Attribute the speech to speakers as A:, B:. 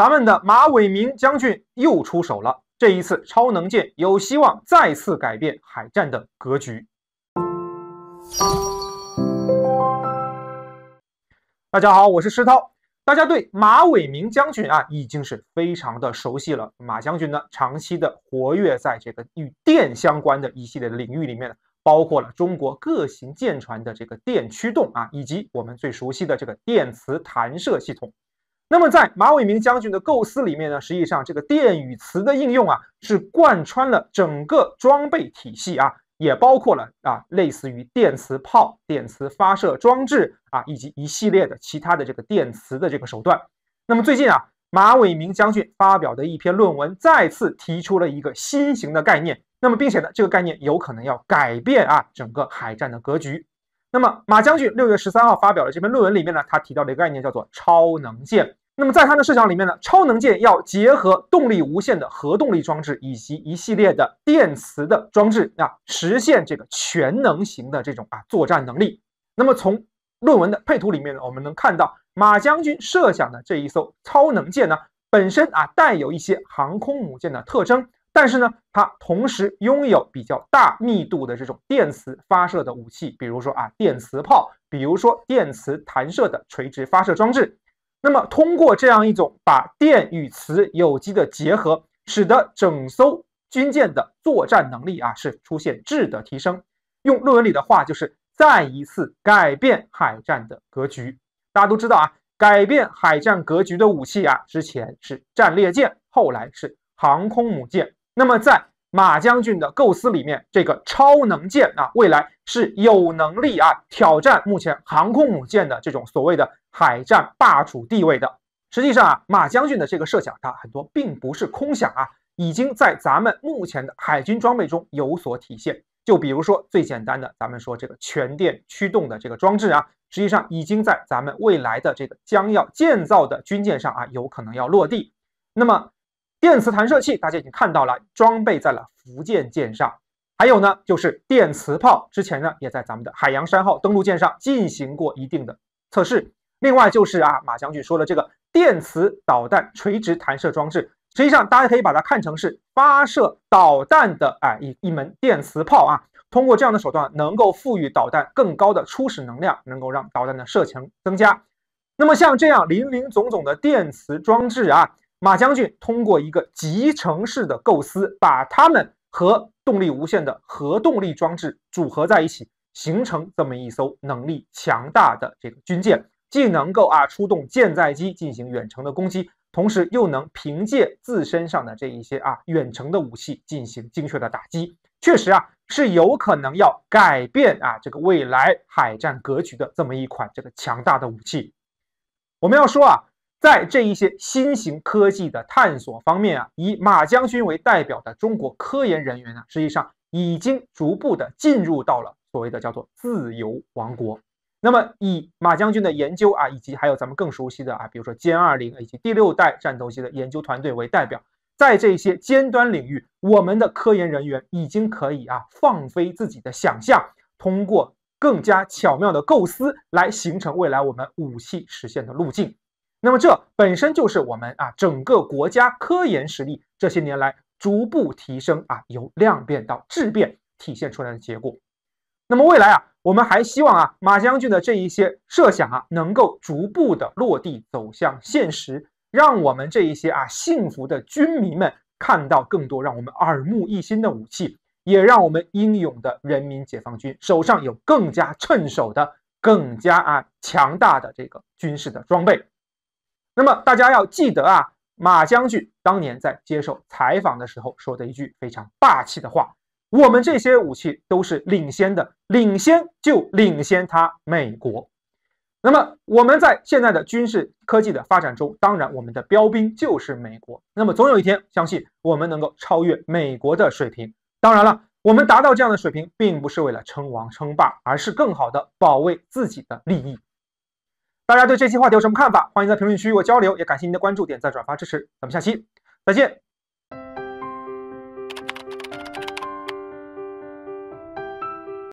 A: 咱们的马伟明将军又出手了，这一次超能舰有希望再次改变海战的格局。大家好，我是施涛。大家对马伟明将军啊已经是非常的熟悉了。马将军呢长期的活跃在这个与电相关的一系列的领域里面，包括了中国各型舰船的这个电驱动啊，以及我们最熟悉的这个电磁弹射系统。那么在马伟明将军的构思里面呢，实际上这个电与磁的应用啊，是贯穿了整个装备体系啊，也包括了啊，类似于电磁炮、电磁发射装置啊，以及一系列的其他的这个电磁的这个手段。那么最近啊，马伟明将军发表的一篇论文，再次提出了一个新型的概念。那么并且呢，这个概念有可能要改变啊，整个海战的格局。那么马将军六月十三号发表的这篇论文里面呢，他提到的一个概念叫做“超能舰”。那么在他的设想里面呢，超能舰要结合动力无限的核动力装置以及一系列的电磁的装置啊，实现这个全能型的这种啊作战能力。那么从论文的配图里面呢，我们能看到马将军设想的这一艘超能舰呢，本身啊带有一些航空母舰的特征，但是呢，它同时拥有比较大密度的这种电磁发射的武器，比如说啊电磁炮，比如说电磁弹射的垂直发射装置。那么，通过这样一种把电与磁有机的结合，使得整艘军舰的作战能力啊是出现质的提升。用论文里的话，就是再一次改变海战的格局。大家都知道啊，改变海战格局的武器啊，之前是战列舰，后来是航空母舰。那么，在马将军的构思里面，这个超能舰啊，未来是有能力啊挑战目前航空母舰的这种所谓的。海战霸主地位的，实际上啊，马将军的这个设想，他很多并不是空想啊，已经在咱们目前的海军装备中有所体现。就比如说最简单的，咱们说这个全电驱动的这个装置啊，实际上已经在咱们未来的这个将要建造的军舰上啊，有可能要落地。那么电磁弹射器，大家已经看到了，装备在了福建舰上。还有呢，就是电磁炮，之前呢也在咱们的海洋山号登陆舰上进行过一定的测试。另外就是啊，马将军说的这个电磁导弹垂直弹射装置，实际上大家可以把它看成是发射导弹的哎，一门电磁炮啊。通过这样的手段，能够赋予导弹更高的初始能量，能够让导弹的射程增加。那么像这样林林总总的电磁装置啊，马将军通过一个集成式的构思，把它们和动力无限的核动力装置组合在一起，形成这么一艘能力强大的这个军舰。既能够啊出动舰载机进行远程的攻击，同时又能凭借自身上的这一些啊远程的武器进行精确的打击，确实啊是有可能要改变啊这个未来海战格局的这么一款这个强大的武器。我们要说啊，在这一些新型科技的探索方面啊，以马将军为代表的中国科研人员呢，实际上已经逐步的进入到了所谓的叫做自由王国。那么，以马将军的研究啊，以及还有咱们更熟悉的啊，比如说歼二零以及第六代战斗机的研究团队为代表，在这些尖端领域，我们的科研人员已经可以啊放飞自己的想象，通过更加巧妙的构思来形成未来我们武器实现的路径。那么，这本身就是我们啊整个国家科研实力这些年来逐步提升啊，由量变到质变体现出来的结果。那么未来啊，我们还希望啊，马将军的这一些设想啊，能够逐步的落地，走向现实，让我们这一些啊幸福的军迷们看到更多让我们耳目一新的武器，也让我们英勇的人民解放军手上有更加趁手的、更加啊强大的这个军事的装备。那么大家要记得啊，马将军当年在接受采访的时候说的一句非常霸气的话。我们这些武器都是领先的，领先就领先它美国。那么我们在现在的军事科技的发展中，当然我们的标兵就是美国。那么总有一天，相信我们能够超越美国的水平。当然了，我们达到这样的水平，并不是为了称王称霸，而是更好的保卫自己的利益。大家对这期话题有什么看法？欢迎在评论区与我交流。也感谢您的关注、点赞、转发、支持。咱们下期再见。